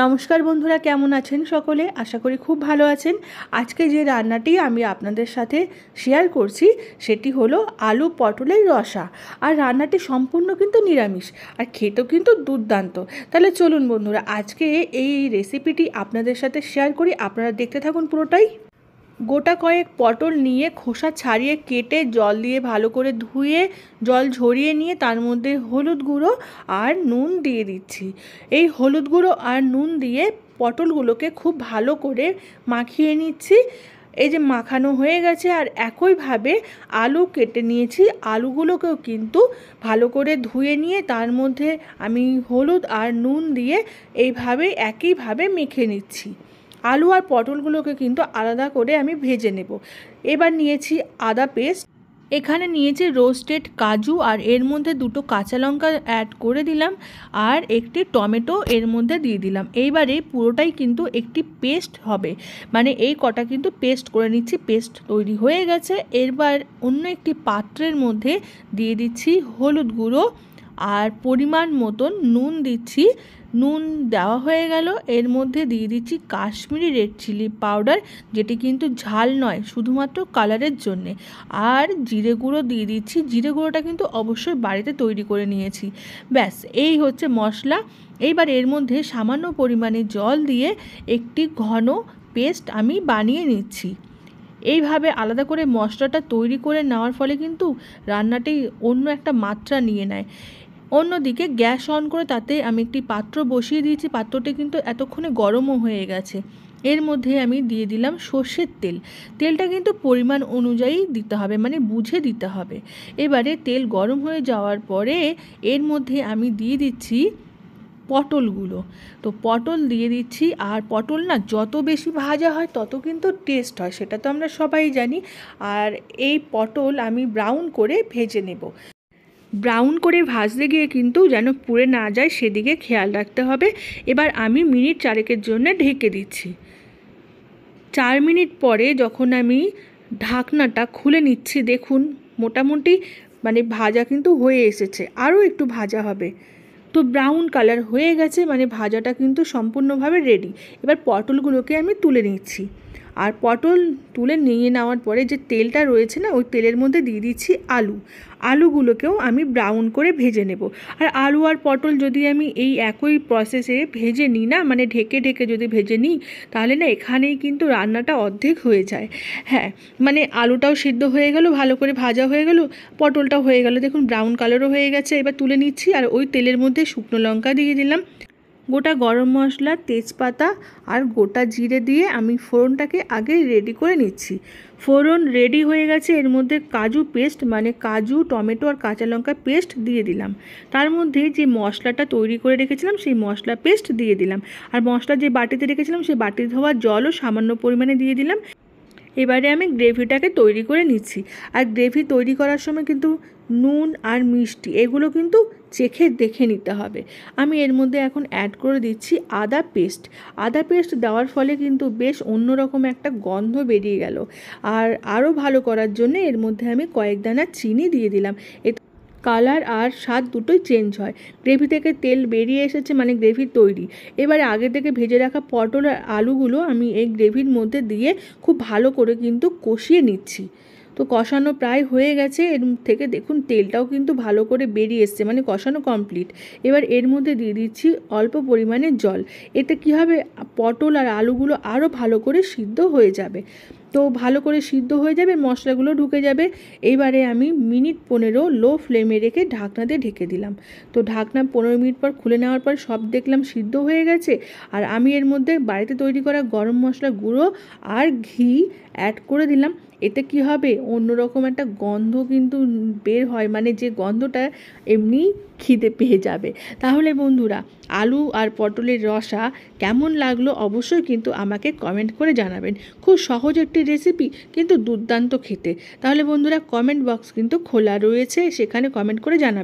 নমস্কার বন্ধুরা কেমন আছেন সকলে আশা করি খুব ভালো আছেন আজকে যে রান্নাটি আমি আপনাদের সাথে শেয়ার করছি সেটি হলো আলু পটলের রসা আর রান্নাটি সম্পূর্ণ কিন্তু নিরামিষ আর খেতেও কিন্তু দুর্দান্ত তাহলে চলুন বন্ধুরা আজকে এই রেসিপিটি আপনাদের সাথে শেয়ার করি আপনারা দেখতে থাকুন পুরোটাই গোটা কয়েক পটল নিয়ে খোসা ছাড়িয়ে কেটে জল দিয়ে ভালো করে ধুয়ে জল ঝরিয়ে নিয়ে তার মধ্যে হলুদ গুঁড়ো আর নুন দিয়ে দিচ্ছি এই হলুদ গুঁড়ো আর নুন দিয়ে পটলগুলোকে খুব ভালো করে মাখিয়ে নিচ্ছি এই যে মাখানো হয়ে গেছে আর একইভাবে আলু কেটে নিয়েছি আলুগুলোকেও কিন্তু ভালো করে ধুয়ে নিয়ে তার মধ্যে আমি হলুদ আর নুন দিয়ে এইভাবে একইভাবে মেখে নিচ্ছি আলু আর পটলগুলোকে কিন্তু আলাদা করে আমি ভেজে নেব এবার নিয়েছি আদা পেস্ট এখানে নিয়েছি রোস্টেড কাজু আর এর মধ্যে দুটো কাঁচা লঙ্কা অ্যাড করে দিলাম আর একটি টমেটো এর মধ্যে দিয়ে দিলাম এইবারে পুরোটাই কিন্তু একটি পেস্ট হবে মানে এই কটা কিন্তু পেস্ট করে নিচ্ছি পেস্ট তৈরি হয়ে গেছে এরবার অন্য একটি পাত্রের মধ্যে দিয়ে দিচ্ছি হলুদ গুঁড়ো আর পরিমাণ মতন নুন দিচ্ছি নুন দেওয়া হয়ে গেল এর মধ্যে দিয়ে দিচ্ছি কাশ্মীরি রেড চিলি পাউডার যেটি কিন্তু ঝাল নয় শুধুমাত্র কালারের জন্যে আর জিরে গুঁড়ো দিয়ে দিচ্ছি জিরে গুঁড়োটা কিন্তু অবশ্যই বাড়িতে তৈরি করে নিয়েছি ব্যাস এই হচ্ছে মশলা এইবার এর মধ্যে সামান্য পরিমাণে জল দিয়ে একটি ঘন পেস্ট আমি বানিয়ে নিচ্ছি এইভাবে আলাদা করে মশলাটা তৈরি করে নেওয়ার ফলে কিন্তু রান্নাটি অন্য একটা মাত্রা নিয়ে নেয় অন্যদিকে গ্যাস অন করে তাতে আমি একটি পাত্র বসিয়ে দিয়েছি পাত্রটি কিন্তু এতক্ষণে গরমও হয়ে গেছে এর মধ্যে আমি দিয়ে দিলাম সর্ষের তেল তেলটা কিন্তু পরিমাণ অনুযায়ী দিতে হবে মানে বুঝে দিতে হবে এবারে তেল গরম হয়ে যাওয়ার পরে এর মধ্যে আমি দিয়ে দিচ্ছি পটলগুলো তো পটল দিয়ে দিচ্ছি আর পটল না যত বেশি ভাজা হয় তত কিন্তু টেস্ট হয় সেটা তো আমরা সবাই জানি আর এই পটল আমি ব্রাউন করে ভেজে নেব ব্রাউন করে ভাজতে গিয়ে কিন্তু যেন পুড়ে না যায় সেদিকে খেয়াল রাখতে হবে এবার আমি মিনিট চারেকের জন্য ঢেকে দিচ্ছি চার মিনিট পরে যখন আমি ঢাকনাটা খুলে নিচ্ছি দেখুন মোটামুটি মানে ভাজা কিন্তু হয়ে এসেছে আরও একটু ভাজা হবে তো ব্রাউন কালার হয়ে গেছে মানে ভাজাটা কিন্তু সম্পূর্ণভাবে রেডি এবার পটলগুলোকে আমি তুলে নিচ্ছি আর পটল তুলে নিয়ে নেওয়ার পরে যে তেলটা রয়েছে না ওই তেলের মধ্যে দিয়ে দিচ্ছি আলু আলুগুলোকেও আমি ব্রাউন করে ভেজে নেব আর আলু আর পটল যদি আমি এই একই প্রসেসে ভেজে নিই না মানে ঢেকে ঢেকে যদি ভেজে নিই তাহলে না এখানেই কিন্তু রান্নাটা অর্ধেক হয়ে যায় হ্যাঁ মানে আলুটাও সিদ্ধ হয়ে গেল ভালো করে ভাজা হয়ে গেল পটলটাও হয়ে গেল দেখুন ব্রাউন কালারও হয়ে গেছে এবার তুলে নিচ্ছি আর ওই তেলের মধ্যে শুকনো লঙ্কা দিয়ে দিলাম গোটা গরম মশলা তেজপাতা আর গোটা জিরে দিয়ে আমি ফোড়নটাকে আগে রেডি করে নিচ্ছি ফোড়ন রেডি হয়ে গেছে এর মধ্যে কাজু পেস্ট মানে কাজু টমেটো আর কাঁচা লঙ্কা পেস্ট দিয়ে দিলাম তার মধ্যে যে মশলাটা তৈরি করে রেখেছিলাম সেই মশলা পেস্ট দিয়ে দিলাম আর মশলা যে বাটিতে রেখেছিলাম সেই বাটি ধোয়া জলও সামান্য পরিমাণে দিয়ে দিলাম এবারে আমি গ্রেভিটাকে তৈরি করে নিচ্ছি আর গ্রেভি তৈরি করার সময় কিন্তু নুন আর মিষ্টি এগুলো কিন্তু চেখে দেখে নিতে হবে আমি এর মধ্যে এখন অ্যাড করে দিচ্ছি আদা পেস্ট আদা পেস্ট দেওয়ার ফলে কিন্তু বেশ অন্যরকম একটা গন্ধ বেরিয়ে গেল আর আরও ভালো করার জন্য এর মধ্যে আমি কয়েক দানা চিনি দিয়ে দিলাম কালার আর স্বাদ দুটোই চেঞ্জ হয় গ্রেভি থেকে তেল বেরিয়ে এসেছে মানে গ্রেভি তৈরি এবারে আগে থেকে ভেজে রাখা পটল আর আলুগুলো আমি এই গ্রেভির মধ্যে দিয়ে খুব ভালো করে কিন্তু কষিয়ে নিচ্ছি তো কষানো প্রায় হয়ে গেছে এর থেকে দেখুন তেলটাও কিন্তু ভালো করে বেরিয়ে এসছে মানে কষানো কমপ্লিট এবার এর মধ্যে দিয়ে দিচ্ছি অল্প পরিমাণে জল এতে কি হবে পটল আর আলুগুলো আরও ভালো করে সিদ্ধ হয়ে যাবে তো ভালো করে সিদ্ধ হয়ে যাবে মশলাগুলো ঢুকে যাবে এবারে আমি মিনিট পনেরো লো ফ্লেমে রেখে ঢাকনা দিয়ে ঢেকে দিলাম তো ঢাকনা পনেরো মিনিট পর খুলে নেওয়ার পর সব দেখলাম সিদ্ধ হয়ে গেছে আর আমি এর মধ্যে বাড়িতে তৈরি করা গরম মশলা গুঁড়ো আর ঘি অ্যাড করে দিলাম এতে কি হবে অন্যরকম একটা গন্ধ কিন্তু বের হয় মানে যে গন্ধটা এমনি খিদে পেয়ে যাবে তাহলে বন্ধুরা আলু আর পটলের রসা কেমন লাগলো অবশ্যই কিন্তু আমাকে কমেন্ট করে জানাবেন খুব সহজ একটি রেসিপি কিন্তু দুর্দান্ত খেতে তাহলে বন্ধুরা কমেন্ট বক্স কিন্তু খোলা রয়েছে সেখানে কমেন্ট করে জানাবেন